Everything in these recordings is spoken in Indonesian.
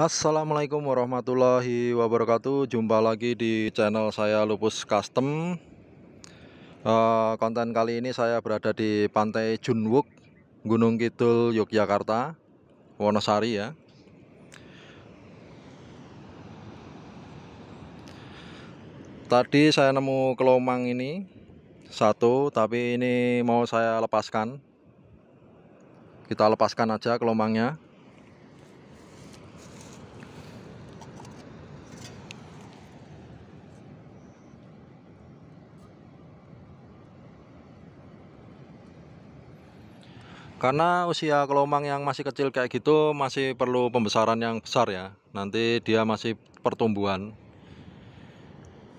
Assalamualaikum warahmatullahi wabarakatuh Jumpa lagi di channel saya Lupus Custom uh, Konten kali ini saya berada di Pantai Junwuk Gunung Kidul, Yogyakarta Wonosari ya Tadi saya nemu kelomang ini Satu, tapi ini mau saya lepaskan Kita lepaskan aja kelomangnya karena usia kelomang yang masih kecil kayak gitu masih perlu pembesaran yang besar ya nanti dia masih pertumbuhan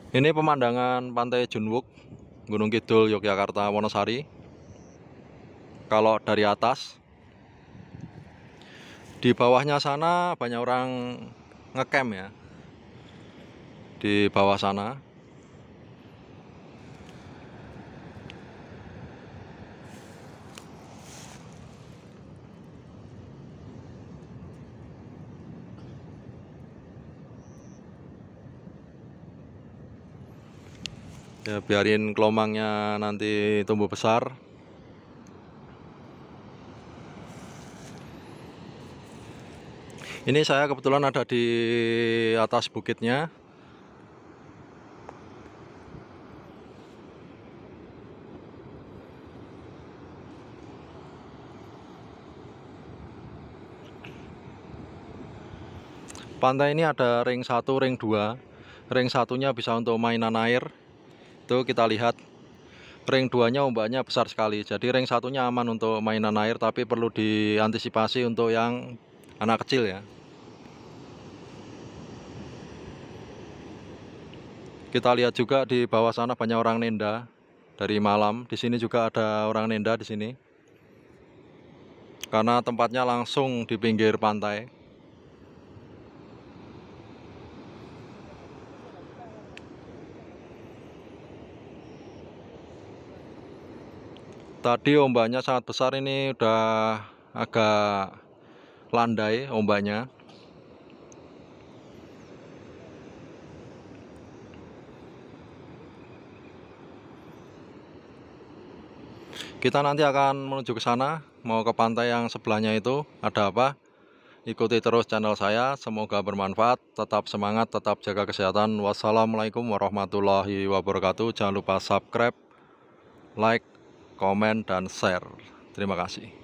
ini pemandangan pantai Junwuk Gunung Kidul Yogyakarta Wonosari kalau dari atas di bawahnya sana banyak orang ngecamp ya di bawah sana ya biarin kelomangnya nanti tumbuh besar ini saya kebetulan ada di atas bukitnya pantai ini ada ring 1, ring 2 ring satunya bisa untuk mainan air itu kita lihat ring duanya ombaknya besar sekali jadi ring satunya aman untuk mainan air tapi perlu diantisipasi untuk yang anak kecil ya kita lihat juga di bawah sana banyak orang nenda dari malam di sini juga ada orang nenda di sini karena tempatnya langsung di pinggir pantai tadi ombaknya sangat besar ini udah agak landai ombaknya kita nanti akan menuju ke sana mau ke pantai yang sebelahnya itu ada apa ikuti terus channel saya semoga bermanfaat tetap semangat tetap jaga kesehatan wassalamualaikum warahmatullahi wabarakatuh jangan lupa subscribe like komen, dan share. Terima kasih.